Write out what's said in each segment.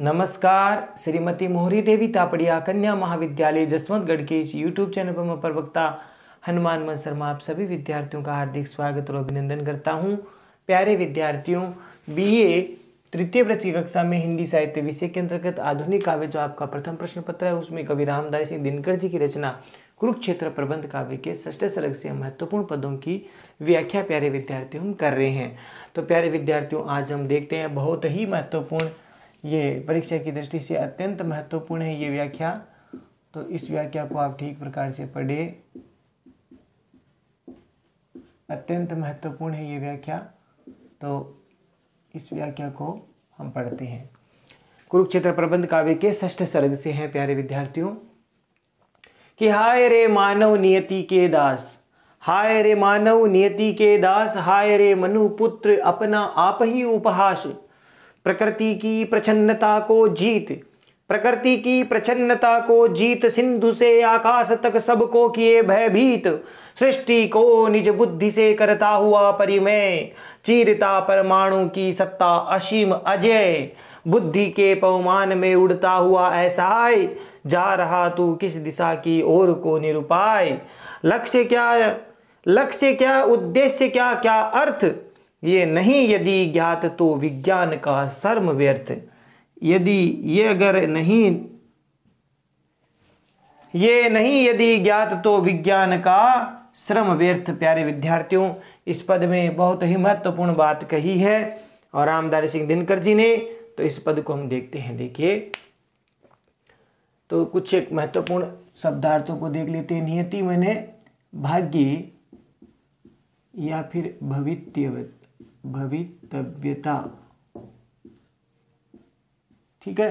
नमस्कार श्रीमती मोहरी देवी तापड़िया कन्या महाविद्यालय जसवंतगढ़ के इस यूट्यूब चैनल पर मैं प्रवक्ता हनुमान मन शर्मा आप सभी विद्यार्थियों का हार्दिक स्वागत और अभिनंदन करता हूँ प्यारे विद्यार्थियों बीए तृतीय प्रति कक्षा में हिंदी साहित्य विषय के अंतर्गत आधुनिक काव्य जो आपका प्रथम प्रश्न पत्र है उसमें कवि रामदास सिंह दिनकर जी की रचना कुरुक्षेत्र प्रबंध काव्य के ष्ठ सड़क से महत्वपूर्ण पदों की व्याख्या प्यारे विद्यार्थियों हम कर रहे हैं तो प्यारे विद्यार्थियों आज हम देखते हैं बहुत ही महत्वपूर्ण ये परीक्षा की दृष्टि से अत्यंत महत्वपूर्ण है ये व्याख्या तो इस व्याख्या को आप ठीक प्रकार से पढ़े अत्यंत महत्वपूर्ण है ये व्याख्या तो इस व्याख्या को हम पढ़ते हैं कुरुक्षेत्र प्रबंध काव्य के ष्ठ सर्ग से हैं प्यारे विद्यार्थियों कि हाय रे मानव नियति के दास हाय रे मानव नियति के दास हाय रे मनु पुत्र अपना आप ही उपहास प्रकृति की प्रचन्नता को जीत प्रकृति की प्रचन्नता को जीत सिंधु से आकाश तक सबको किए भयभीत सृष्टि को निज बुद्धि से करता हुआ परिमय चीरता परमाणु की सत्ता असीम अजय बुद्धि के पवमान में उड़ता हुआ है जा रहा तू किस दिशा की ओर को निरुपाय लक्ष्य क्या लक्ष्य क्या उद्देश्य क्या क्या अर्थ ये नहीं यदि ज्ञात तो विज्ञान का सर्म व्यर्थ यदि ये अगर नहीं ये नहीं यदि ज्ञात तो विज्ञान का श्रम व्यर्थ प्यारे विद्यार्थियों इस पद में बहुत ही महत्वपूर्ण बात कही है और रामदारी सिंह दिनकर जी ने तो इस पद को हम देखते हैं देखिए तो कुछ एक महत्वपूर्ण शब्दार्थों को देख लेते हैं नियति मैंने भाग्य या फिर भवित्यवत भवितव्यता ठीक है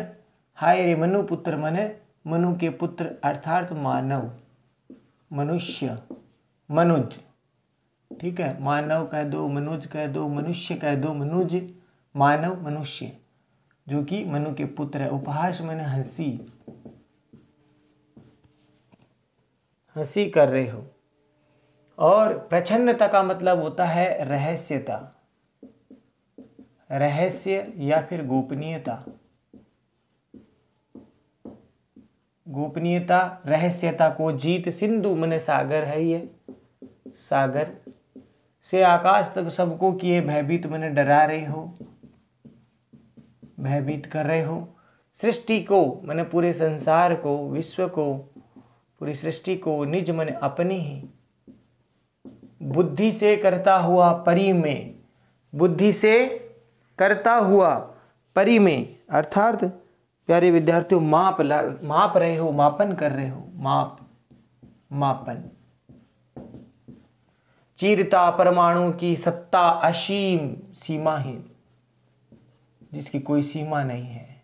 हाय रे मनु पुत्र मने मनु के पुत्र अर्थात मानव मनुष्य मनुज ठीक है मानव कह दो मनुज कह दो मनुष्य कह दो मनुज मानव मनुष्य जो कि मनु के पुत्र है उपहास मैंने हंसी हंसी कर रहे हो और प्रचन्नता का मतलब होता है रहस्यता रहस्य या फिर गोपनीयता गोपनीयता रहस्यता को जीत सिंधु मन सागर है ये सागर से आकाश तक सबको किए भयभीत मन डरा रहे हो भयभीत कर रहे हो सृष्टि को मैंने पूरे संसार को विश्व को पूरी सृष्टि को निज मैंने अपनी ही बुद्धि से करता हुआ परी में बुद्धि से करता हुआ परी में अर्थात प्यारे विद्यार्थियों माप माप रहे हो मापन कर रहे हो माप मापन चीरता परमाणु की सत्ता असीम सीमाहीन जिसकी कोई सीमा नहीं है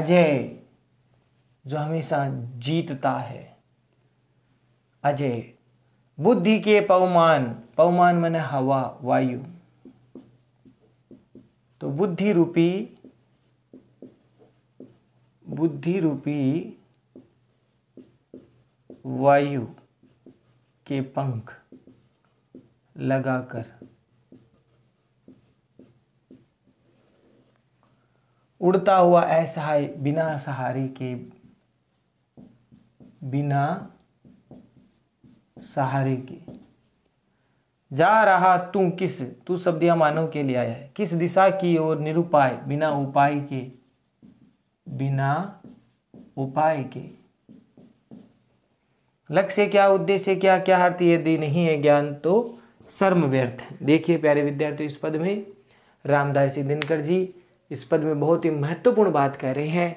अजय जो हमेशा जीतता है अजय बुद्धि के पवमान पवमान मन हवा वायु तो बुद्धि रूपी बुद्धि रूपी वायु के पंख लगाकर उड़ता हुआ असहाय बिना सहारे के बिना सहारे के जा रहा तू किस तू शब्द यह मानव के लिए आया है किस दिशा की ओर निरुपाय बिना उपाय के बिना उपाय के लक्ष्य क्या उद्देश्य क्या क्या अर्थ यदि नहीं है ज्ञान तो शर्म व्यर्थ देखिए प्यारे विद्यार्थी इस पद में रामदास दिनकर जी इस पद में बहुत ही महत्वपूर्ण बात कह रहे हैं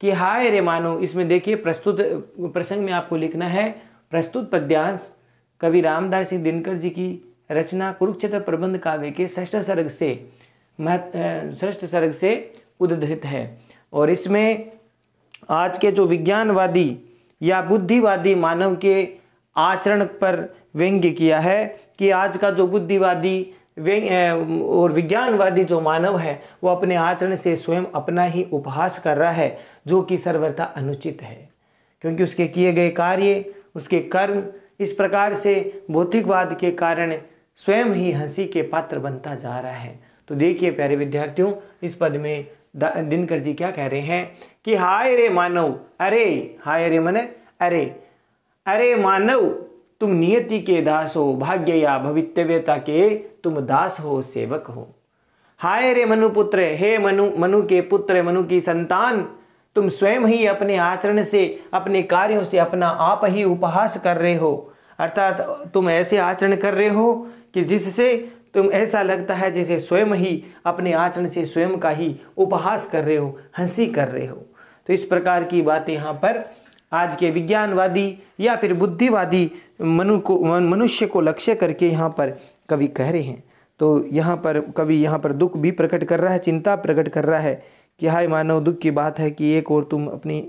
कि हाय रे मानो इसमें देखिए प्रस्तुत प्रसंग में आपको लिखना है प्रस्तुत पद्यांश कवि रामदास दिनकर जी की रचना कुरुक्षेत्र प्रबंध काव्य के श्रेष्ठ सर्ग से श्रेष्ठ सर्ग से उद्धृत है और इसमें आज के जो विज्ञानवादी या बुद्धिवादी मानव के आचरण पर व्यंग्य किया है कि आज का जो बुद्धिवादी और विज्ञानवादी जो मानव है वो अपने आचरण से स्वयं अपना ही उपहास कर रहा है जो कि सर्वथा अनुचित है क्योंकि उसके किए गए कार्य उसके कर्म इस प्रकार से भौतिकवाद के कारण स्वयं ही हंसी के पात्र बनता जा रहा है तो देखिए प्यारे विद्यार्थियों इस पद में दिनकर जी क्या कह रहे हैं कि हाय रे मानव अरे हाय रे मन अरे अरे मानव तुम नियति के दास हो भाग्य या भवितव्यता के तुम दास हो सेवक हो हाय रे पुत्र हे मनु मनु के पुत्र मनु की संतान तुम स्वयं ही अपने आचरण से अपने कार्यों से अपना आप ही उपहास कर रहे हो अर्थात तुम ऐसे आचरण कर रहे हो कि जिससे तुम ऐसा लगता है जैसे स्वयं ही अपने आचरण से स्वयं का ही उपहास कर रहे हो हंसी कर रहे हो तो इस प्रकार की बातें यहाँ पर आज के विज्ञानवादी या फिर बुद्धिवादी मनु को मनुष्य को लक्ष्य करके यहाँ पर कवि कह रहे हैं तो यहाँ पर कवि यहाँ पर दुख भी प्रकट कर रहा है चिंता प्रकट कर रहा है कि हाय मानव दुख की बात है कि एक और तुम अपनी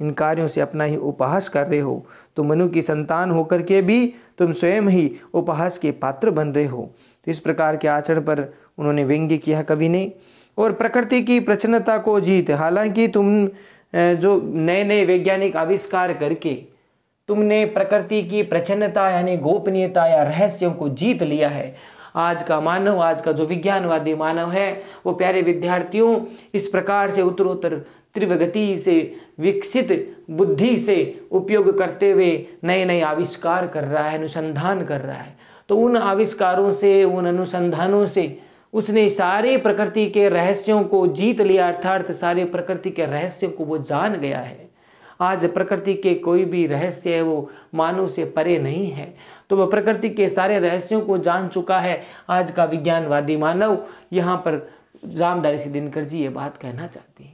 इन कार्यों से अपना ही उपहास कर रहे हो तो मनु की संतान होकर के भी तुम स्वयं ही उपहास के पात्र बन रहे हो तो इस प्रकार के आचरण पर उन्होंने व्यंग्य किया कवि ने और प्रकृति की प्रचन्नता को जीत हालांकि तुम जो नए नए वैज्ञानिक आविष्कार करके तुमने प्रकृति की प्रचन्नता यानी गोपनीयता या रहस्यों को जीत लिया है आज का मानव आज का जो विज्ञानवादी मानव है वो प्यारे विद्यार्थियों इस प्रकार से उत्तरोत्तर गति से विकसित बुद्धि से उपयोग करते हुए नए नए आविष्कार कर रहा है अनुसंधान कर रहा है तो उन आविष्कारों से उन अनुसंधानों से उसने सारे प्रकृति के रहस्यों को जीत लिया अर्थात सारे प्रकृति के रहस्यों को वो जान गया है आज प्रकृति के कोई भी रहस्य है वो मानव से परे नहीं है तो वह प्रकृति के सारे रहस्यों को जान चुका है आज का विज्ञानवादी मानव यहाँ पर रामधारी दिनकर जी ये बात कहना चाहते हैं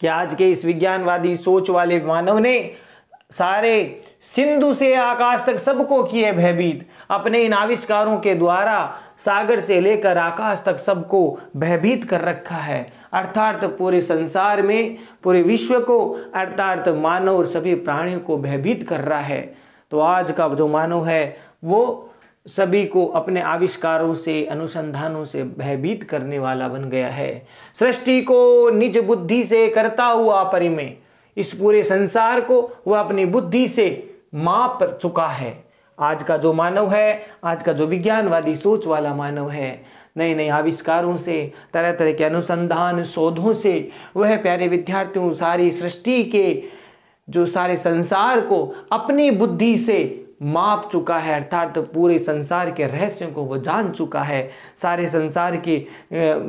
कि आज के इस विज्ञानवादी सोच वाले मानव ने सारे सिंधु से आकाश तक सबको किए भयभीत अपने इन आविष्कारों के द्वारा सागर से लेकर आकाश तक सबको भयभीत कर रखा है अर्थात पूरे संसार में पूरे विश्व को अर्थात मानव और सभी प्राणियों को भयभीत कर रहा है तो आज का जो मानव है वो सभी को अपने आविष्कारों से अनुसंधानों से भयभीत करने वाला बन गया है सृष्टि को निज बुद्धि से करता हुआ परिमय इस पूरे संसार को वह अपनी बुद्धि से माप चुका है आज का जो मानव है आज का जो विज्ञानवादी सोच वाला मानव है नए नए आविष्कारों से तरह तरह के अनुसंधान शोधों से वह प्यारे विद्यार्थियों सारी सृष्टि के जो सारे संसार को अपनी बुद्धि से माप चुका है अर्थात पूरे संसार के रहस्यों को वो जान चुका है सारे संसार के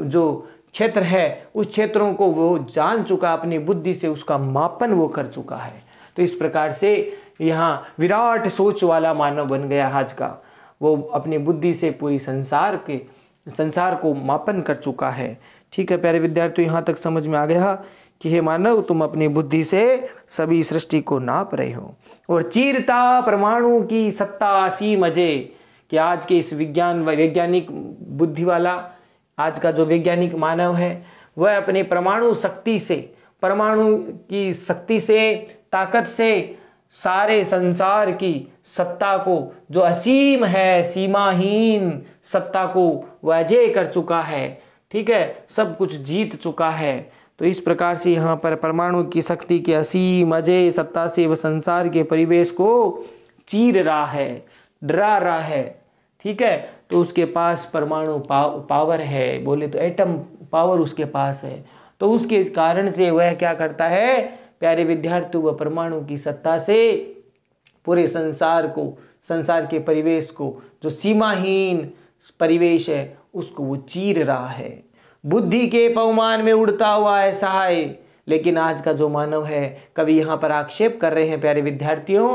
जो क्षेत्र है उस क्षेत्रों को वो जान चुका अपनी बुद्धि से उसका मापन वो कर चुका है तो इस प्रकार से यहाँ विराट सोच वाला मानव बन गया आज का वो अपनी बुद्धि से पूरी संसार के संसार को मापन कर चुका है ठीक है प्यारे विद्यार्थी यहाँ तक समझ में आ गया कि हे मानव तुम अपनी बुद्धि से सभी सृष्टि को नाप रहे हो और चीरता परमाणु की सत्ता असीम अजय कि आज के इस विज्ञान वैज्ञानिक बुद्धि वाला आज का जो वैज्ञानिक मानव है वह अपने परमाणु शक्ति से परमाणु की शक्ति से ताकत से सारे संसार की सत्ता को जो असीम है सीमाहीन सत्ता को वह अजय कर चुका है ठीक है सब कुछ जीत चुका है तो इस प्रकार से यहाँ पर परमाणु की शक्ति के असीम अजय सत्ता से वह संसार के परिवेश को चीर रहा है डरा रहा है ठीक है तो उसके पास परमाणु पाव, पावर है बोले तो एटम पावर उसके पास है तो उसके कारण से वह क्या करता है प्यारे विद्यार्थी वह परमाणु की सत्ता से पूरे संसार को संसार के परिवेश को जो सीमाहीन परिवेश है उसको वो चीर रहा है बुद्धि के पवमान में उड़ता हुआ ऐसा है लेकिन आज का जो मानव है कभी यहाँ पर आक्षेप कर रहे हैं प्यारे विद्यार्थियों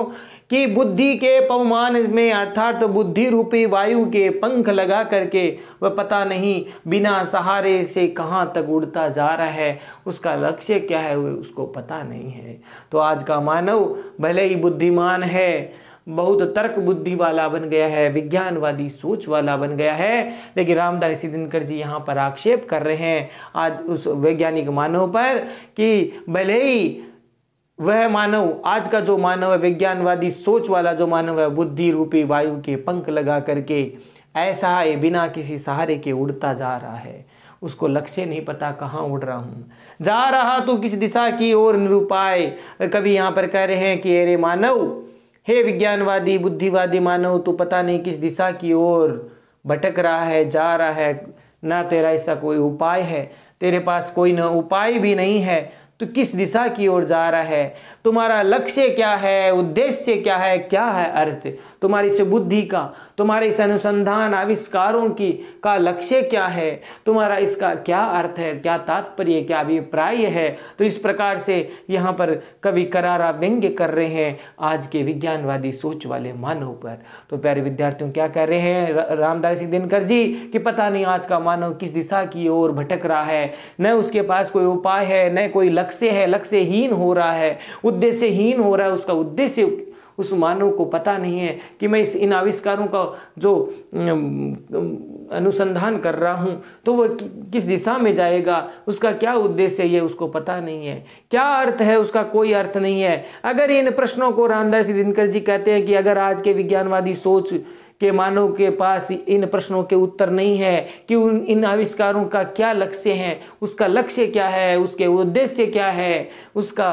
कि बुद्धि के पवमान में अर्थात तो बुद्धि रूपी वायु के पंख लगा करके वह पता नहीं बिना सहारे से कहाँ तक उड़ता जा रहा है उसका लक्ष्य क्या है उसको पता नहीं है तो आज का मानव भले ही बुद्धिमान है बहुत तर्क बुद्धि वाला बन गया है विज्ञानवादी सोच वाला बन गया है लेकिन रामधारी दिनकर जी यहाँ पर आक्षेप कर रहे हैं आज उस वैज्ञानिक मानव पर कि भले ही वह मानव आज का जो मानव है विज्ञानवादी सोच वाला जो मानव है बुद्धि रूपी वायु के पंख लगा करके ऐसा है बिना किसी सहारे के उड़ता जा रहा है उसको लक्ष्य नहीं पता कहाँ उड़ रहा हूँ जा रहा तो किस दिशा की ओर निरुपाय कभी यहाँ पर कह रहे हैं कि अरे मानव हे विज्ञानवादी बुद्धिवादी मानव तो पता नहीं किस दिशा की ओर भटक रहा है जा रहा है ना तेरा ऐसा कोई उपाय है तेरे पास कोई ना उपाय भी नहीं है तो किस दिशा की ओर जा रहा है तुम्हारा लक्ष्य क्या है उद्देश्य क्या है क्या है अर्थ तुम्हारी इस बुद्धि का तुम्हारे इस अनुसंधान आविष्कारों की का लक्ष्य क्या है तुम्हारा इसका क्या अर्थ है क्या तात्पर्य क्या अभिप्राय है तो इस प्रकार से यहाँ पर कवि करारा व्यंग्य कर रहे हैं आज के विज्ञानवादी सोच वाले मानव पर तो प्यारे विद्यार्थियों क्या कह रहे हैं रामदास दिनकर जी कि पता नहीं आज का मानव किस दिशा की ओर भटक रहा है न उसके पास कोई उपाय है न कोई लक्ष्य है लक्ष्यहीन हो रहा है उद्देश्यहीन हो रहा है उसका उद्देश्य उस मानव को पता नहीं है कि मैं इस इन आविष्कारों का जो अनुसंधान कर रहा हूँ तो वह किस दिशा में जाएगा उसका क्या उद्देश्य ये उसको पता नहीं है क्या अर्थ है उसका कोई अर्थ नहीं है अगर इन प्रश्नों को रामदास दिनकर जी कहते हैं कि अगर आज के विज्ञानवादी सोच के मानव के पास इन प्रश्नों के उत्तर नहीं है कि उन इन आविष्कारों का क्या लक्ष्य है उसका लक्ष्य क्या है उसके उद्देश्य क्या है उसका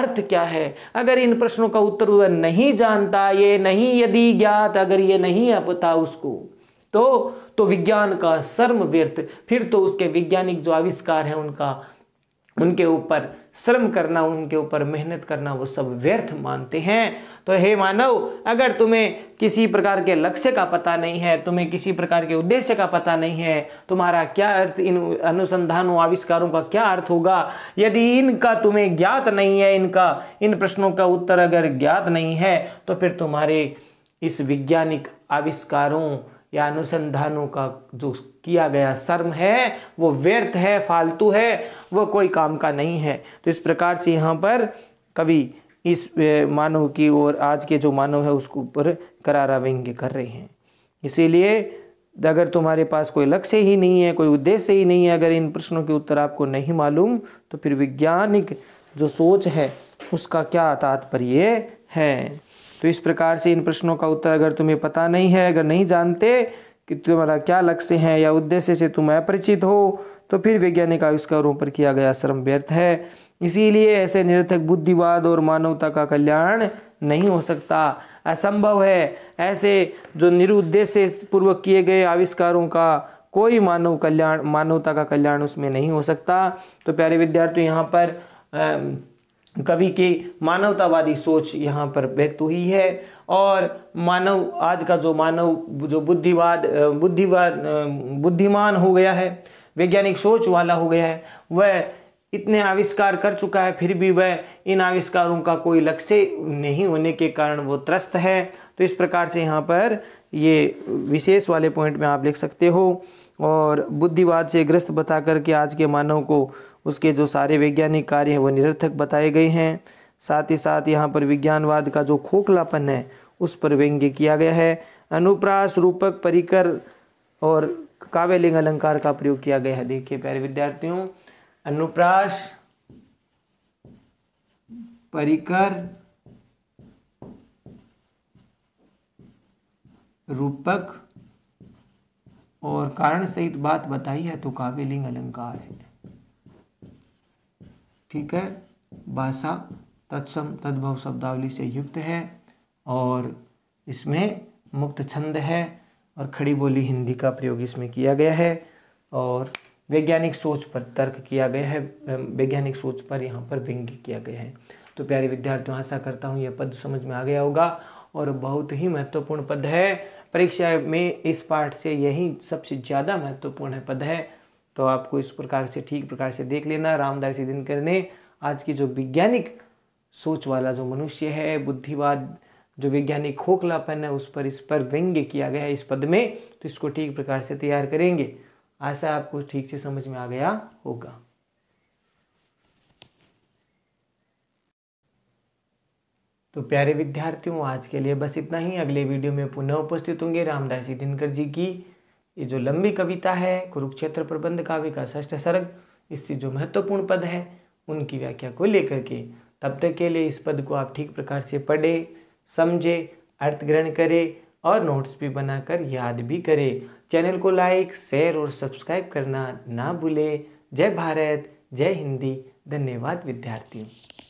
अर्थ क्या है अगर इन प्रश्नों का उत्तर वह नहीं जानता ये नहीं यदि ज्ञात अगर ये नहीं पता उसको तो तो विज्ञान का सर्म व्यर्थ फिर तो उसके वैज्ञानिक जो आविष्कार है उनका उनके ऊपर श्रम करना उनके ऊपर मेहनत करना वो सब व्यर्थ मानते हैं तो हे मानव अगर तुम्हें किसी प्रकार के लक्ष्य का पता नहीं है तुम्हें किसी प्रकार के उद्देश्य का पता नहीं है तुम्हारा क्या अर्थ इन अनुसंधानों आविष्कारों का क्या अर्थ होगा यदि इनका तुम्हें ज्ञात नहीं है इनका इन प्रश्नों का उत्तर अगर ज्ञात नहीं है तो फिर तुम्हारे इस वैज्ञानिक आविष्कारों या अनुसंधानों का जो किया गया शर्म है वो व्यर्थ है फालतू है वो कोई काम का नहीं है तो इस प्रकार से यहाँ पर कवि इस मानव की और आज के जो मानव है उसके ऊपर करारा व्यंग्य कर रहे हैं इसीलिए अगर तुम्हारे पास कोई लक्ष्य ही नहीं है कोई उद्देश्य ही नहीं है अगर इन प्रश्नों के उत्तर आपको नहीं मालूम तो फिर वैज्ञानिक जो सोच है उसका क्या तात्पर्य है तो इस प्रकार से इन प्रश्नों का उत्तर अगर तुम्हें पता नहीं है अगर नहीं जानते कि तुम्हारा क्या लक्ष्य है या उद्देश्य से तुम अपरिचित हो तो फिर वैज्ञानिक आविष्कारों पर किया गया श्रम व्यर्थ है इसीलिए ऐसे निरर्थक बुद्धिवाद और मानवता का कल्याण नहीं हो सकता असंभव है ऐसे जो निरुद्देश्य पूर्वक किए गए आविष्कारों का कोई मानव कल्याण मानवता का कल्याण उसमें नहीं हो सकता तो प्यारे विद्यार्थी यहाँ पर आ, कवि की मानवतावादी सोच यहाँ पर व्यक्त हुई है और मानव आज का जो मानव जो बुद्धिवाद बुद्धिवाद बुद्धिमान हो गया है वैज्ञानिक सोच वाला हो गया है वह इतने आविष्कार कर चुका है फिर भी वह इन आविष्कारों का कोई लक्ष्य नहीं होने के कारण वो त्रस्त है तो इस प्रकार से यहाँ पर ये विशेष वाले पॉइंट में आप लिख सकते हो और बुद्धिवाद से ग्रस्त बता करके आज के मानव को उसके जो सारे वैज्ञानिक कार्य हैं वो निरर्थक बताए गए हैं साथ ही साथ यहाँ पर विज्ञानवाद का जो खोखलापन है उस पर व्यंग्य किया गया है अनुप्रास रूपक परिकर और काव्यलिंग अलंकार का प्रयोग किया गया है देखिए प्यारे विद्यार्थियों अनुप्रास परिकर रूपक और कारण सहित बात बताई है तो काव्यलिंग अलंकार है ठीक है भाषा तत्सम तद्भव शब्दावली से युक्त है और इसमें मुक्त छंद है और खड़ी बोली हिंदी का प्रयोग इसमें किया गया है और वैज्ञानिक सोच पर तर्क किया गया है वैज्ञानिक सोच पर यहाँ पर व्यंग्य किया गया है तो प्यारे विद्यार्थियों आशा करता हूँ यह पद समझ में आ गया होगा और बहुत ही महत्वपूर्ण पद है परीक्षा में इस पाठ से यही सबसे ज़्यादा महत्वपूर्ण है पद है तो आपको इस प्रकार से ठीक प्रकार से देख लेना रामदास दिनकर ने आज की जो वैज्ञानिक सोच वाला जो मनुष्य है बुद्धिवाद जो वैज्ञानिक खोखलापन है उस पर इस पर व्यंग्य किया गया है इस पद में तो इसको ठीक प्रकार से तैयार करेंगे आशा आपको ठीक से समझ में आ गया होगा तो प्यारे विद्यार्थियों आज के लिए बस इतना ही अगले वीडियो में पुनः उपस्थित होंगे रामदासी दिनकर जी की ये जो लंबी कविता है कुरुक्षेत्र प्रबंध काव्य का षष्ठ सर्ग इससे जो महत्वपूर्ण पद है उनकी व्याख्या को लेकर के तब तक के लिए इस पद को आप ठीक प्रकार से पढ़ें समझें अर्थ ग्रहण करें और नोट्स भी बनाकर याद भी करें चैनल को लाइक शेयर और सब्सक्राइब करना ना भूलें जय भारत जय हिंदी धन्यवाद विद्यार्थियों